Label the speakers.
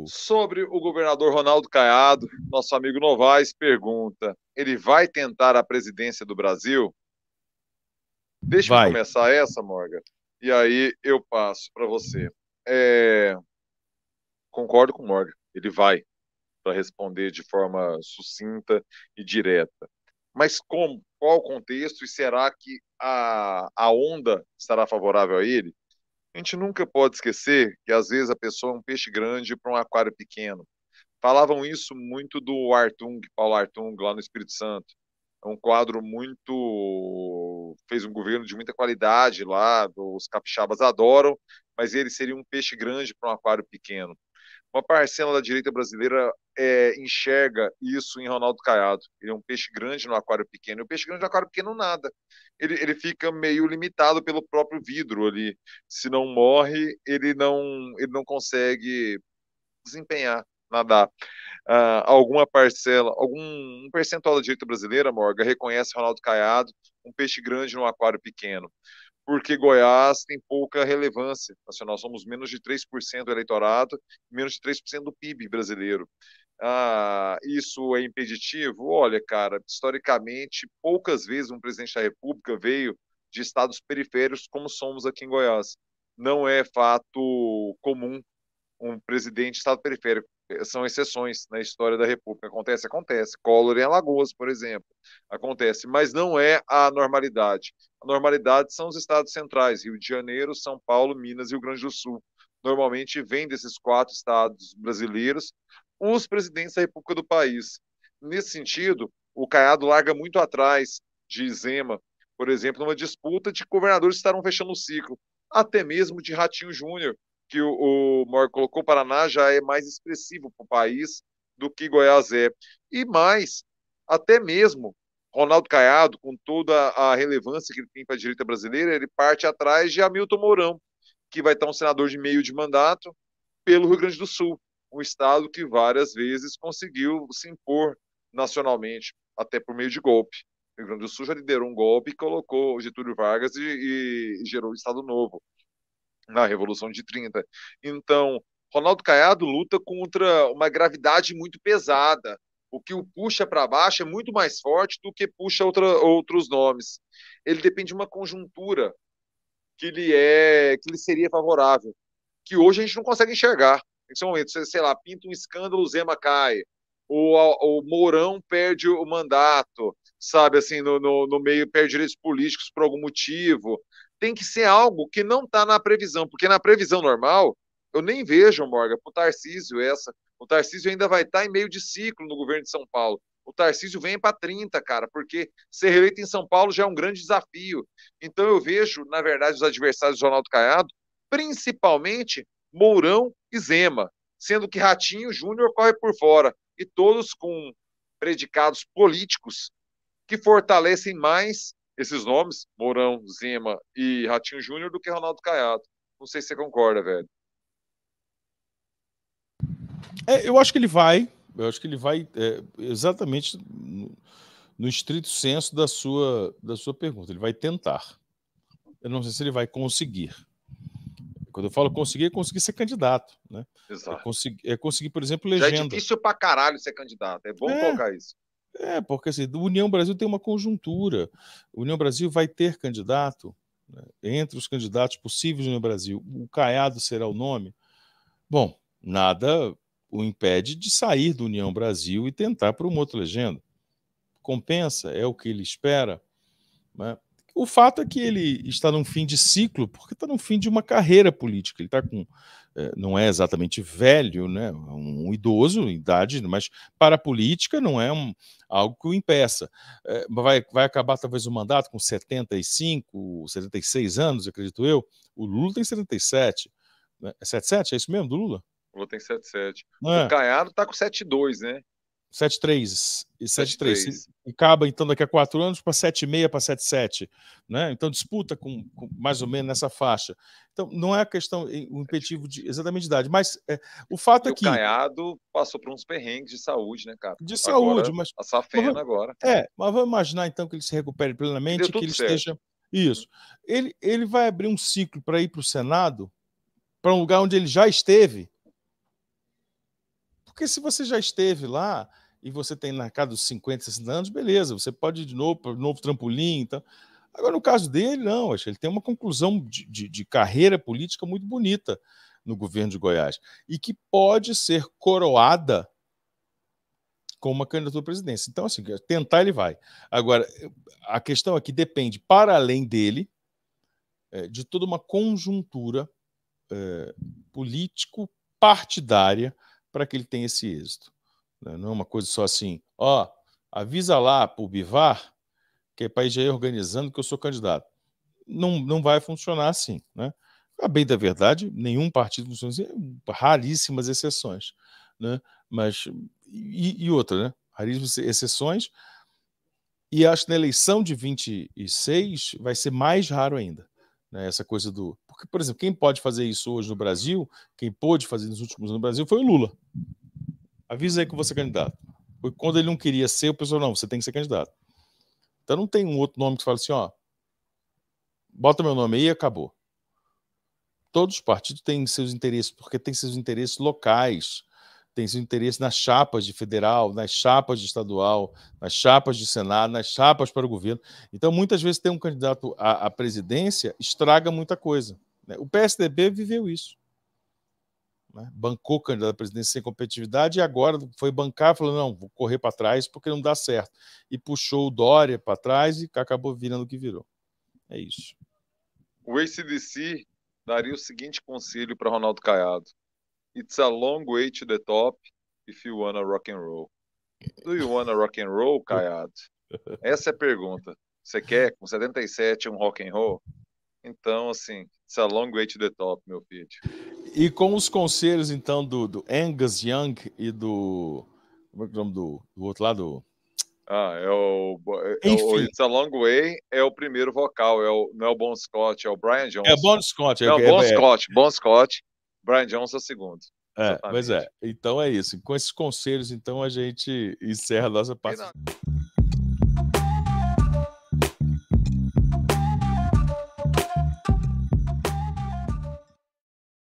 Speaker 1: Tipo, Sobre o governador Ronaldo Caiado, nosso amigo Novaes pergunta: ele vai tentar a presidência do Brasil? Deixa vai. eu começar essa, Morgan, e aí eu passo para você. É... Concordo com o Morgan, ele vai para responder de forma sucinta e direta. Mas como? Qual o contexto e será que a, a onda estará favorável a ele? A gente nunca pode esquecer que às vezes a pessoa é um peixe grande para um aquário pequeno. Falavam isso muito do Artung, Paulo Artung, lá no Espírito Santo. É um quadro muito. fez um governo de muita qualidade lá, os capixabas adoram, mas ele seria um peixe grande para um aquário pequeno. Uma parcela da direita brasileira é, enxerga isso em Ronaldo Caiado. Ele é um peixe grande no aquário pequeno. E o peixe grande no aquário pequeno nada. Ele, ele fica meio limitado pelo próprio vidro ali. Se não morre, ele não, ele não consegue desempenhar, nadar. Uh, alguma parcela, algum um percentual da direita brasileira, Morga, reconhece Ronaldo Caiado, um peixe grande no aquário pequeno porque Goiás tem pouca relevância assim, nacional. Somos menos de 3% do eleitorado, menos de 3% do PIB brasileiro. Ah, isso é impeditivo? Olha, cara, historicamente, poucas vezes um presidente da República veio de estados periféricos como somos aqui em Goiás. Não é fato comum um presidente de estado periférico. São exceções na história da República. Acontece, acontece. Collor em Alagoas, por exemplo, acontece, mas não é a normalidade. A normalidade são os estados centrais, Rio de Janeiro, São Paulo, Minas e Rio Grande do Sul. Normalmente vem desses quatro estados brasileiros os presidentes da República do país. Nesse sentido, o Caiado larga muito atrás de Zema, por exemplo, numa disputa de governadores que estarão fechando o ciclo, até mesmo de Ratinho Júnior, que o, o Mor colocou, Paraná já é mais expressivo para o país do que Goiás é. E mais, até mesmo Ronaldo Caiado, com toda a relevância que ele tem para a direita brasileira, ele parte atrás de Hamilton Mourão, que vai estar um senador de meio de mandato pelo Rio Grande do Sul, um estado que várias vezes conseguiu se impor nacionalmente, até por meio de golpe. O Rio Grande do Sul já liderou um golpe e colocou Getúlio Vargas e, e gerou o Estado Novo na Revolução de 30. Então, Ronaldo Caiado luta contra uma gravidade muito pesada o que o puxa para baixo é muito mais forte do que puxa outra, outros nomes. Ele depende de uma conjuntura que lhe é que lhe seria favorável, que hoje a gente não consegue enxergar. Nesse momento, você, sei lá, pinta um escândalo, o Zema cai, ou o Mourão perde o mandato, sabe, assim, no, no, no meio perde direitos políticos por algum motivo. Tem que ser algo que não está na previsão, porque na previsão normal eu nem vejo, Morgan, pro Tarcísio essa, o Tarcísio ainda vai estar tá em meio de ciclo no governo de São Paulo. O Tarcísio vem para 30, cara, porque ser reeleito em São Paulo já é um grande desafio. Então eu vejo, na verdade, os adversários do Ronaldo Caiado, principalmente Mourão e Zema, sendo que Ratinho Júnior corre por fora, e todos com predicados políticos que fortalecem mais esses nomes, Mourão, Zema e Ratinho Júnior, do que Ronaldo Caiado. Não sei se você concorda, velho.
Speaker 2: É, eu acho que ele vai. Eu acho que ele vai é, exatamente no, no estrito senso da sua, da sua pergunta. Ele vai tentar. Eu não sei se ele vai conseguir. Quando eu falo conseguir, é conseguir ser candidato. Né? Exato. É conseguir, é conseguir por exemplo, legenda. Já é
Speaker 1: difícil pra caralho ser candidato. É bom é, colocar
Speaker 2: isso. É, porque assim, o União Brasil tem uma conjuntura. O União Brasil vai ter candidato. Né? Entre os candidatos possíveis no Brasil, o Caiado será o nome. Bom, nada o impede de sair do União Brasil e tentar para uma outra legenda. Compensa, é o que ele espera. Né? O fato é que ele está num fim de ciclo, porque está num fim de uma carreira política. Ele está com. É, não é exatamente velho, né? um idoso, idade, mas para a política não é um, algo que o impeça. É, vai, vai acabar talvez o mandato com 75, 76 anos, acredito eu. O Lula tem 77. 77, né? é, é isso mesmo, do Lula?
Speaker 1: Lula tem 7,7. É. O Caiado tá com 7,2, né?
Speaker 2: 7,3 e 7,3. E acaba, então, daqui a quatro anos para 7,6 para 7,7. Né? Então, disputa com, com, mais ou menos nessa faixa. Então, não é a questão, o impetivo de, exatamente de idade, mas é, o fato e é que. O Caiado
Speaker 1: passou por uns perrengues de saúde, né, cara? De agora, saúde, mas. A tá safena agora. É,
Speaker 2: mas vamos imaginar, então, que ele se recupere plenamente, que ele certo. esteja. Isso. Ele, ele vai abrir um ciclo para ir para o Senado, para um lugar onde ele já esteve porque se você já esteve lá e você tem na casa dos 50, 60 anos, beleza, você pode ir de novo para novo trampolim. Então... Agora, no caso dele, não, acho ele tem uma conclusão de, de, de carreira política muito bonita no governo de Goiás e que pode ser coroada com uma candidatura à presidência. Então, assim, tentar ele vai. Agora, a questão aqui é depende, para além dele, é, de toda uma conjuntura é, político-partidária para que ele tenha esse êxito. Né? Não é uma coisa só assim, ó, oh, avisa lá para o Bivar, que é para ir já ir organizando que eu sou candidato. Não, não vai funcionar assim. Né? A bem da verdade, nenhum partido funciona assim, é raríssimas exceções. Né? Mas, e, e outra, né? raríssimas exceções, e acho que na eleição de 26 vai ser mais raro ainda. Né? Essa coisa do. Porque, por exemplo, quem pode fazer isso hoje no Brasil, quem pôde fazer nos últimos anos no Brasil foi o Lula avisa aí que você é candidato. Porque quando ele não queria ser, o pessoal, não, você tem que ser candidato. Então não tem um outro nome que fala assim, ó, bota meu nome aí e acabou. Todos os partidos têm seus interesses, porque tem seus interesses locais, tem seus interesses nas chapas de federal, nas chapas de estadual, nas chapas de Senado, nas chapas para o governo. Então, muitas vezes, ter um candidato à, à presidência estraga muita coisa. Né? O PSDB viveu isso né? bancou candidato à presidência sem competitividade e agora foi bancar, falou: não, vou correr para trás porque não dá certo. E puxou o Dória para trás e acabou virando o que virou. É isso.
Speaker 1: O ACDC daria o seguinte conselho para Ronaldo Caiado: It's a long way to the top if you wanna rock and roll. Do you wanna rock and roll, Caiado? Essa é a pergunta. Você quer com 77 um rock and roll? Então, assim, it's a long way to the top, meu filho.
Speaker 2: E com os conselhos, então, do, do Angus Young e do. Como é que é o nome do, do outro lado? Ah, é o,
Speaker 1: é o, It's a Long Way é o primeiro vocal, é o, não é o Bon Scott, é o Brian Jones. É Bon Scott. É o é, Bon é, Scott, Bon Scott, Brian Jones é o segundo. É, pois
Speaker 2: é. Então é isso. Com esses conselhos, então, a gente encerra a nossa parte.